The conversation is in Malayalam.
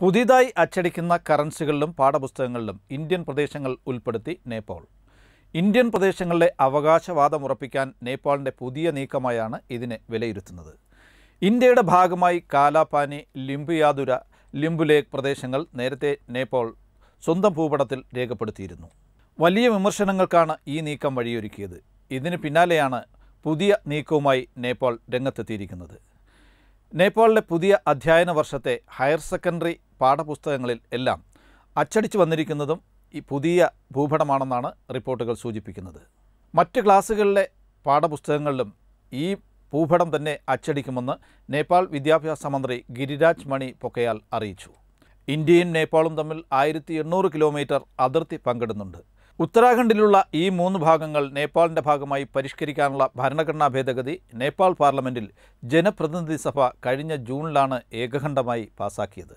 പുതിയതായി അച്ചടിക്കുന്ന കറൻസികളിലും പാഠപുസ്തകങ്ങളിലും ഇന്ത്യൻ പ്രദേശങ്ങൾ ഉൾപ്പെടുത്തി നേപ്പാൾ ഇന്ത്യൻ പ്രദേശങ്ങളിലെ അവകാശവാദം ഉറപ്പിക്കാൻ നേപ്പാളിൻ്റെ പുതിയ നീക്കമായാണ് ഇതിനെ വിലയിരുത്തുന്നത് ഇന്ത്യയുടെ ഭാഗമായി കാലാപാനി ലിംബുയാതുര ലിംബുലേക് പ്രദേശങ്ങൾ നേരത്തെ നേപ്പാൾ സ്വന്തം ഭൂപടത്തിൽ രേഖപ്പെടുത്തിയിരുന്നു വലിയ വിമർശനങ്ങൾക്കാണ് ഈ നീക്കം വഴിയൊരുക്കിയത് ഇതിന് പിന്നാലെയാണ് പുതിയ നീക്കവുമായി നേപ്പാൾ രംഗത്തെത്തിയിരിക്കുന്നത് നേപ്പാളിലെ പുതിയ അധ്യയന വർഷത്തെ ഹയർ സെക്കൻഡറി പാഠപുസ്തകങ്ങളിൽ എല്ലാം അച്ചടിച്ചു വന്നിരിക്കുന്നതും ഈ പുതിയ ഭൂപടമാണെന്നാണ് റിപ്പോർട്ടുകൾ സൂചിപ്പിക്കുന്നത് മറ്റ് ക്ലാസ്സുകളിലെ പാഠപുസ്തകങ്ങളിലും ഈ ഭൂപടം തന്നെ അച്ചടിക്കുമെന്ന് നേപ്പാൾ വിദ്യാഭ്യാസ മന്ത്രി ഗിരിരാജ് മണി പൊക്കയാൽ അറിയിച്ചു ഇന്ത്യയും നേപ്പാളും തമ്മിൽ ആയിരത്തി കിലോമീറ്റർ അതിർത്തി പങ്കിടുന്നുണ്ട് ഉത്തരാഖണ്ഡിലുള്ള ഈ മൂന്ന് ഭാഗങ്ങൾ നേപ്പാളിൻ്റെ ഭാഗമായി പരിഷ്കരിക്കാനുള്ള ഭരണഘടനാ ഭേദഗതി നേപ്പാൾ പാർലമെൻറ്റിൽ ജനപ്രതിനിധി സഭ കഴിഞ്ഞ ജൂണിലാണ് ഏകഖണ്ഡമായി പാസാക്കിയത്